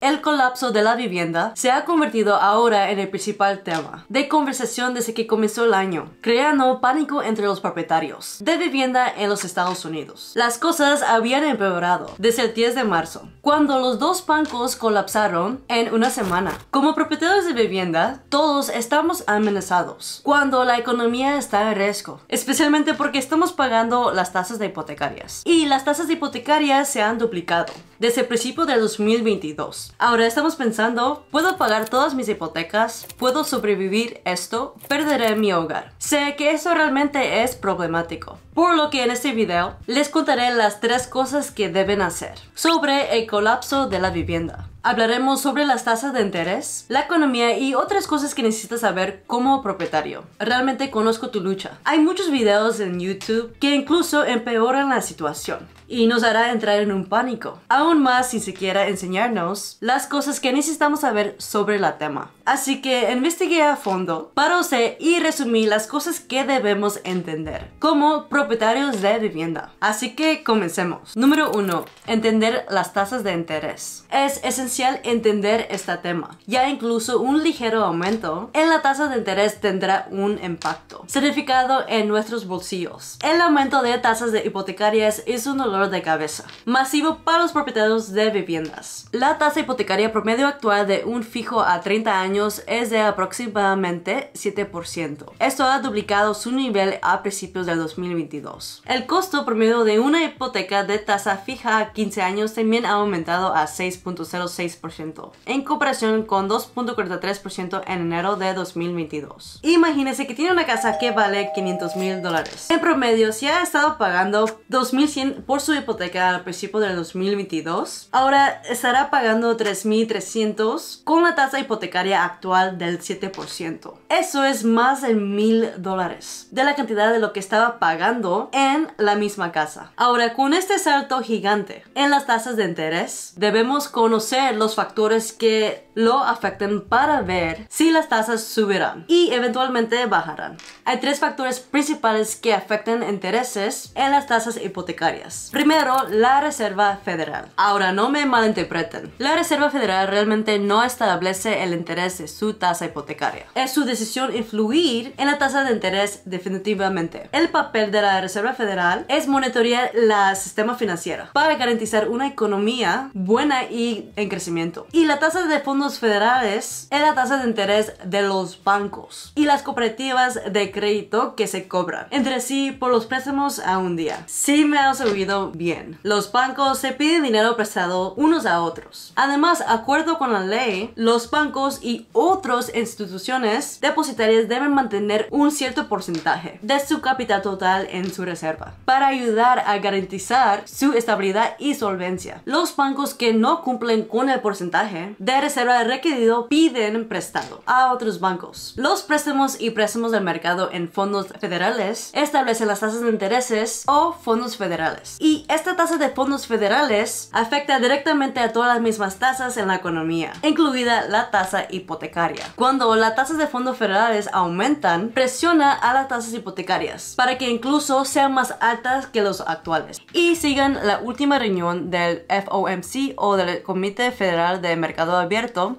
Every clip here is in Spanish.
El colapso de la vivienda se ha convertido ahora en el principal tema de conversación desde que comenzó el año, creando pánico entre los propietarios de vivienda en los Estados Unidos. Las cosas habían empeorado desde el 10 de marzo, cuando los dos bancos colapsaron en una semana. Como propietarios de vivienda, todos estamos amenazados cuando la economía está en riesgo, especialmente porque estamos pagando las tasas de hipotecarias. Y las tasas de hipotecarias se han duplicado desde el principio de 2022. Ahora estamos pensando, ¿puedo pagar todas mis hipotecas? ¿Puedo sobrevivir esto? ¿Perderé mi hogar? Sé que eso realmente es problemático. Por lo que en este video les contaré las tres cosas que deben hacer sobre el colapso de la vivienda. Hablaremos sobre las tasas de interés, la economía y otras cosas que necesitas saber como propietario. Realmente conozco tu lucha. Hay muchos videos en YouTube que incluso empeoran la situación y nos hará entrar en un pánico, aún más sin siquiera enseñarnos las cosas que necesitamos saber sobre la tema. Así que investigué a fondo, paróse y resumí las cosas que debemos entender como propietarios de vivienda. Así que comencemos. Número 1. Entender las tasas de interés. Es esencial entender este tema, ya incluso un ligero aumento en la tasa de interés tendrá un impacto significado en nuestros bolsillos. El aumento de tasas de hipotecarias es un dolor de cabeza, masivo para los propietarios de viviendas. La tasa hipotecaria promedio actual de un fijo a 30 años es de aproximadamente 7%. Esto ha duplicado su nivel a principios del 2022. El costo promedio de una hipoteca de tasa fija a 15 años también ha aumentado a 6.06% en comparación con 2.43% en enero de 2022. Imagínense que tiene una casa que vale 500 mil dólares. En promedio, si ha estado pagando 2.100 por su hipoteca al principio del 2022, ahora estará pagando 3.300 con la tasa hipotecaria actual del 7%. Eso es más de $1,000 dólares de la cantidad de lo que estaba pagando en la misma casa. Ahora, con este salto gigante en las tasas de interés, debemos conocer los factores que lo afecten para ver si las tasas subirán y eventualmente bajarán. Hay tres factores principales que afectan intereses en las tasas hipotecarias. Primero, la Reserva Federal. Ahora, no me malinterpreten. La Reserva Federal realmente no establece el interés de su tasa hipotecaria. Es su decisión influir en la tasa de interés definitivamente. El papel de la Reserva Federal es monitorear el sistema financiero para garantizar una economía buena y en crecimiento. Y la tasa de fondos federales es la tasa de interés de los bancos y las cooperativas de crédito que se cobran entre sí por los préstamos a un día. Si me has oído bien. Los bancos se piden dinero prestado unos a otros. Además, acuerdo con la ley, los bancos y otras instituciones depositarias deben mantener un cierto porcentaje de su capital total en su reserva para ayudar a garantizar su estabilidad y solvencia. Los bancos que no cumplen con el porcentaje de reserva requerido piden prestado a otros bancos. Los préstamos y préstamos del mercado en fondos federales establecen las tasas de intereses o fondos federales y esta tasa de fondos federales afecta directamente a todas las mismas tasas en la economía, incluida la tasa hipotecaria. Cuando las tasas de fondos federales aumentan, presiona a las tasas hipotecarias para que incluso sean más altas que las actuales y sigan la última reunión del FOMC o del Comité Federal de Mercado Abierto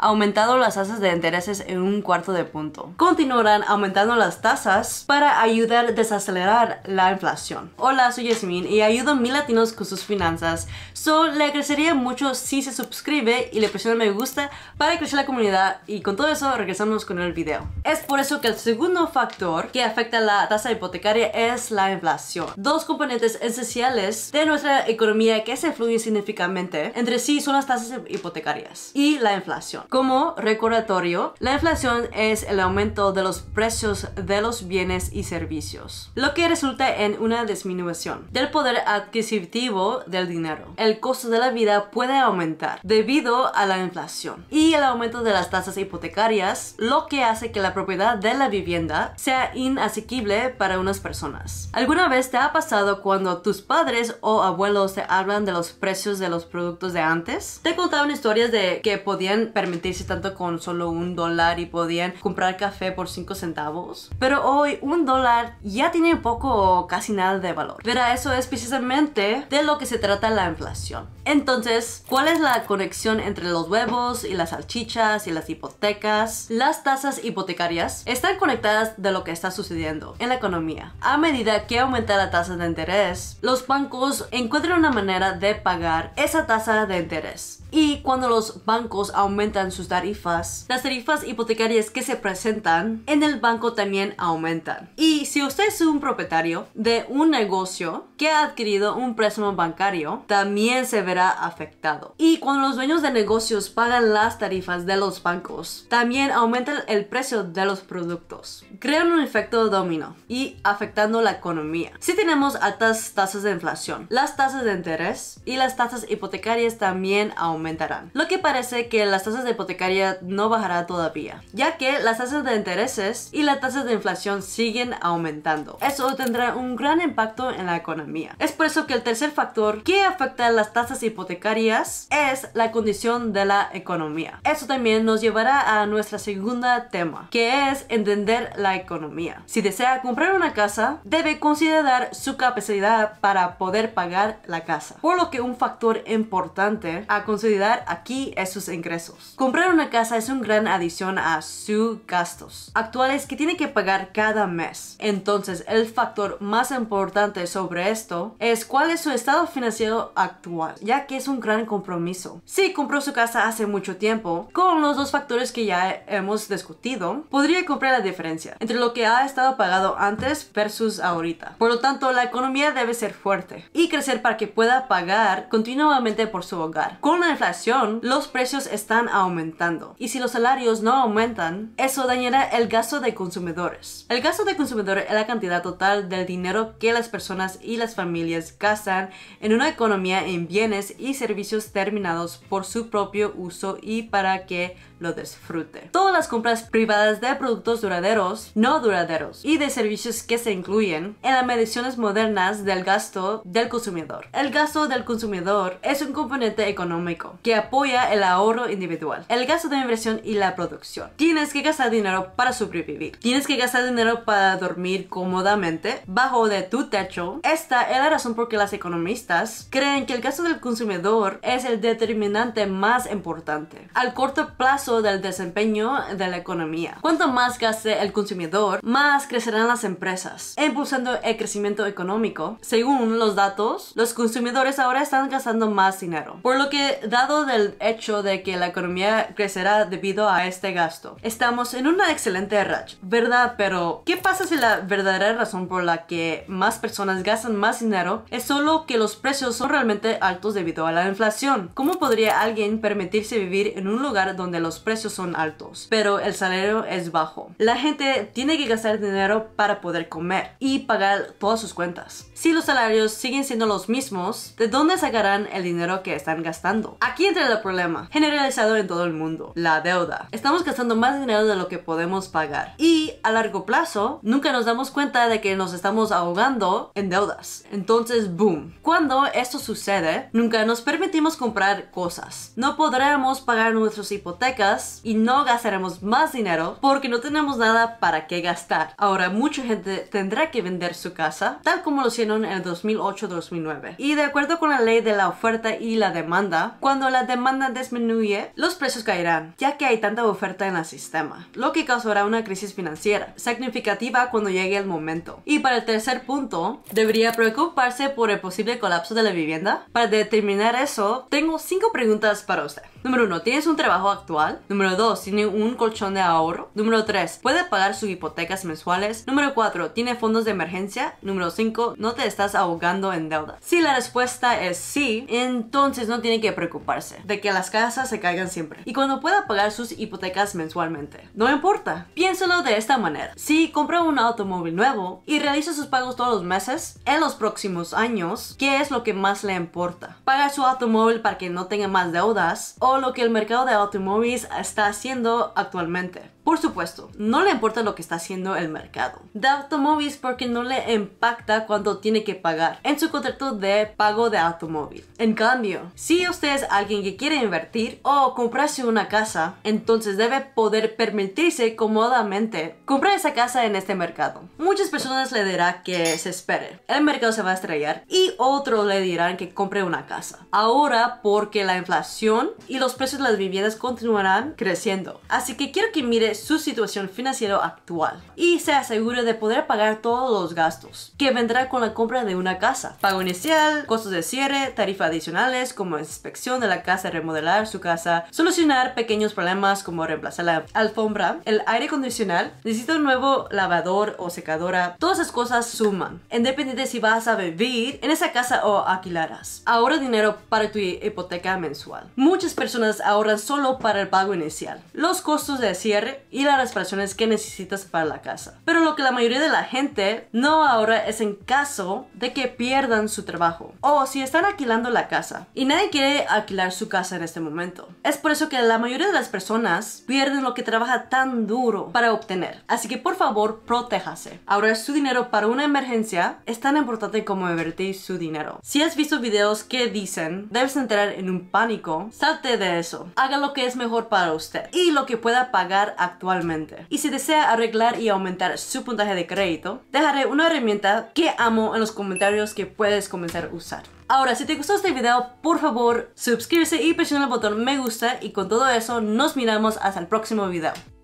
aumentado las tasas de intereses en un cuarto de punto. Continuarán aumentando las tasas para ayudar a desacelerar la inflación. Hola, soy Yasmin y ayudo a mil latinos con sus finanzas So, le agradecería mucho si se suscribe y le presiona me gusta para crecer la comunidad y con todo eso regresamos con el video. Es por eso que el segundo factor que afecta la tasa hipotecaria es la inflación. Dos componentes esenciales de nuestra economía que se influyen significativamente entre sí son las tasas hipotecarias y la inflación. Como recordatorio, la inflación es el aumento de los precios de los bienes y servicios, lo que resulta en una disminución del poder adquisitivo del dinero el costo de la vida puede aumentar debido a la inflación y el aumento de las tasas hipotecarias, lo que hace que la propiedad de la vivienda sea inasequible para unas personas. ¿Alguna vez te ha pasado cuando tus padres o abuelos te hablan de los precios de los productos de antes? Te contaban historias de que podían permitirse tanto con solo un dólar y podían comprar café por cinco centavos, pero hoy un dólar ya tiene poco o casi nada de valor. Verá, eso es precisamente de lo que se trata la inflación entonces, ¿cuál es la conexión entre los huevos y las salchichas y las hipotecas? Las tasas hipotecarias están conectadas de lo que está sucediendo en la economía. A medida que aumenta la tasa de interés, los bancos encuentran una manera de pagar esa tasa de interés. Y cuando los bancos aumentan sus tarifas, las tarifas hipotecarias que se presentan en el banco también aumentan. Y si usted es un propietario de un negocio que ha adquirido un préstamo bancario, también se verá afectado. Y cuando los dueños de negocios pagan las tarifas de los bancos, también aumentan el precio de los productos. Crean un efecto dominó y afectando la economía. Si tenemos altas tasas de inflación, las tasas de interés y las tasas hipotecarias también aumentarán. Lo que parece que las tasas de hipotecaria no bajará todavía, ya que las tasas de intereses y las tasas de inflación siguen aumentando. Eso tendrá un gran impacto en la economía. Es por eso que el tercer factor que afecta a la las tasas hipotecarias es la condición de la economía. Eso también nos llevará a nuestro segundo tema, que es entender la economía. Si desea comprar una casa, debe considerar su capacidad para poder pagar la casa. Por lo que un factor importante a considerar aquí es sus ingresos. Comprar una casa es un gran adición a sus gastos actuales que tiene que pagar cada mes. Entonces, el factor más importante sobre esto es cuál es su estado financiero actual ya que es un gran compromiso. Si compró su casa hace mucho tiempo, con los dos factores que ya hemos discutido, podría comprar la diferencia entre lo que ha estado pagado antes versus ahorita. Por lo tanto, la economía debe ser fuerte y crecer para que pueda pagar continuamente por su hogar. Con la inflación, los precios están aumentando y si los salarios no aumentan, eso dañará el gasto de consumidores. El gasto de consumidores es la cantidad total del dinero que las personas y las familias gastan en una economía en bienes y servicios terminados por su propio uso y para que lo disfrute. Todas las compras privadas de productos duraderos, no duraderos y de servicios que se incluyen en las mediciones modernas del gasto del consumidor. El gasto del consumidor es un componente económico que apoya el ahorro individual, el gasto de inversión y la producción. Tienes que gastar dinero para sobrevivir. Tienes que gastar dinero para dormir cómodamente bajo de tu techo. Esta es la razón por que las economistas creen que el el gasto del consumidor es el determinante más importante al corto plazo del desempeño de la economía. Cuanto más gaste el consumidor, más crecerán las empresas, impulsando el crecimiento económico. Según los datos, los consumidores ahora están gastando más dinero, por lo que dado del hecho de que la economía crecerá debido a este gasto, estamos en una excelente racha, ¿verdad? Pero, ¿qué pasa si la verdadera razón por la que más personas gastan más dinero es solo que los precios son realmente altos debido a la inflación. ¿Cómo podría alguien permitirse vivir en un lugar donde los precios son altos, pero el salario es bajo? La gente tiene que gastar dinero para poder comer y pagar todas sus cuentas. Si los salarios siguen siendo los mismos, ¿de dónde sacarán el dinero que están gastando? Aquí entra el problema, generalizado en todo el mundo, la deuda. Estamos gastando más dinero de lo que podemos pagar y a largo plazo nunca nos damos cuenta de que nos estamos ahogando en deudas. Entonces, boom. Cuando esto sucede, ¿eh? nunca nos permitimos comprar cosas. No podremos pagar nuestras hipotecas y no gastaremos más dinero porque no tenemos nada para qué gastar. Ahora mucha gente tendrá que vender su casa, tal como lo hicieron en el 2008-2009. Y de acuerdo con la ley de la oferta y la demanda, cuando la demanda disminuye, los precios caerán, ya que hay tanta oferta en el sistema, lo que causará una crisis financiera significativa cuando llegue el momento. Y para el tercer punto, debería preocuparse por el posible colapso de la vivienda para determinar eso, tengo cinco preguntas para usted. Número 1. ¿Tienes un trabajo actual? Número 2. ¿Tiene un colchón de ahorro? Número 3. ¿Puede pagar sus hipotecas mensuales? Número 4. ¿Tiene fondos de emergencia? Número 5. ¿No te estás ahogando en deuda? Si la respuesta es sí, entonces no tiene que preocuparse de que las casas se caigan siempre. Y cuando pueda pagar sus hipotecas mensualmente. No importa. Piénsalo de esta manera. Si compra un automóvil nuevo y realiza sus pagos todos los meses, en los próximos años, ¿qué es lo que más le importa? ¿Pagar su automóvil para que no tenga más deudas? ¿O o lo que el mercado de automóviles está haciendo actualmente. Por supuesto, no le importa lo que está haciendo el mercado de automóviles porque no le impacta cuando tiene que pagar en su contrato de pago de automóvil. En cambio, si usted es alguien que quiere invertir o comprarse una casa, entonces debe poder permitirse cómodamente comprar esa casa en este mercado. Muchas personas le dirán que se espere, el mercado se va a estrellar y otros le dirán que compre una casa. Ahora, porque la inflación y los precios de las viviendas continuarán creciendo. Así que quiero que mire su situación financiera actual y se asegure de poder pagar todos los gastos que vendrá con la compra de una casa. Pago inicial, costos de cierre, tarifas adicionales como inspección de la casa, remodelar su casa, solucionar pequeños problemas como reemplazar la alfombra, el aire condicional, necesita un nuevo lavador o secadora. Todas esas cosas suman, independiente si vas a vivir en esa casa o alquilaras. Ahora dinero para tu hipoteca mensual. Muchas personas personas ahorran solo para el pago inicial, los costos de cierre y las reparaciones que necesitas para la casa. Pero lo que la mayoría de la gente no ahorra es en caso de que pierdan su trabajo o si están alquilando la casa y nadie quiere alquilar su casa en este momento. Es por eso que la mayoría de las personas pierden lo que trabaja tan duro para obtener. Así que por favor, protéjase. Ahorrar su dinero para una emergencia es tan importante como invertir su dinero. Si has visto videos que dicen debes entrar en un pánico, salte de eso. Haga lo que es mejor para usted y lo que pueda pagar actualmente. Y si desea arreglar y aumentar su puntaje de crédito, dejaré una herramienta que amo en los comentarios que puedes comenzar a usar. Ahora, si te gustó este video, por favor, suscríbete y presiona el botón me gusta y con todo eso nos miramos hasta el próximo video.